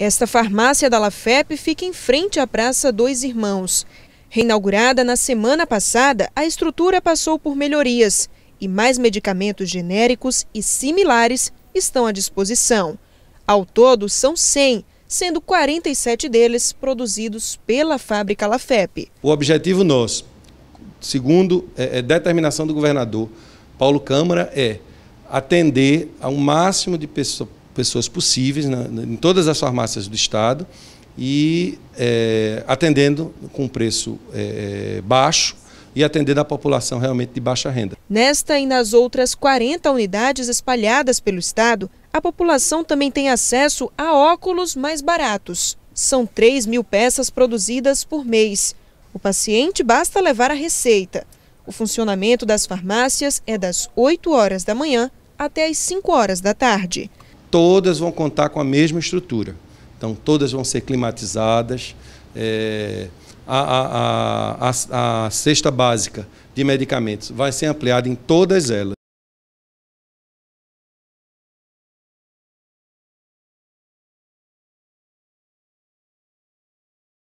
Esta farmácia da Lafep fica em frente à Praça Dois Irmãos. Reinaugurada na semana passada, a estrutura passou por melhorias e mais medicamentos genéricos e similares estão à disposição. Ao todo, são 100, sendo 47 deles produzidos pela fábrica Lafep. O objetivo nosso, segundo a é, é determinação do governador Paulo Câmara, é atender a um máximo de pessoas pessoas possíveis em todas as farmácias do Estado e é, atendendo com preço é, é, baixo e atendendo a população realmente de baixa renda. Nesta e nas outras 40 unidades espalhadas pelo Estado, a população também tem acesso a óculos mais baratos. São 3 mil peças produzidas por mês. O paciente basta levar a receita. O funcionamento das farmácias é das 8 horas da manhã até as 5 horas da tarde todas vão contar com a mesma estrutura. Então, todas vão ser climatizadas. É, a, a, a, a cesta básica de medicamentos vai ser ampliada em todas elas.